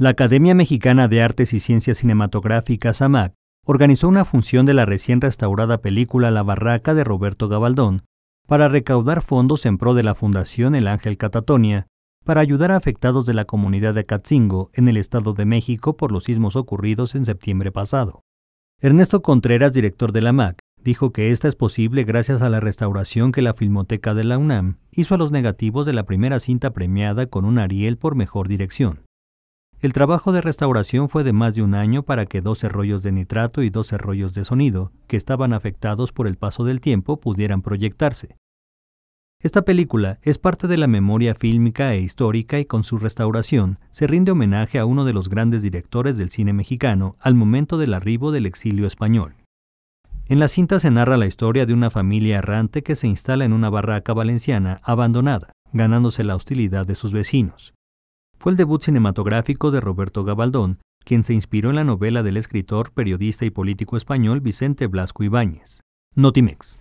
La Academia Mexicana de Artes y Ciencias Cinematográficas, AMAC, organizó una función de la recién restaurada película La Barraca de Roberto Gabaldón para recaudar fondos en pro de la Fundación El Ángel Catatonia para ayudar a afectados de la comunidad de Catzingo en el Estado de México por los sismos ocurridos en septiembre pasado. Ernesto Contreras, director de la AMAC, dijo que esta es posible gracias a la restauración que la Filmoteca de la UNAM hizo a los negativos de la primera cinta premiada con un Ariel por mejor dirección. El trabajo de restauración fue de más de un año para que 12 rollos de nitrato y 12 rollos de sonido, que estaban afectados por el paso del tiempo, pudieran proyectarse. Esta película es parte de la memoria fílmica e histórica y con su restauración se rinde homenaje a uno de los grandes directores del cine mexicano al momento del arribo del exilio español. En la cinta se narra la historia de una familia errante que se instala en una barraca valenciana abandonada, ganándose la hostilidad de sus vecinos fue el debut cinematográfico de Roberto Gabaldón, quien se inspiró en la novela del escritor, periodista y político español Vicente Blasco Ibáñez. Notimex.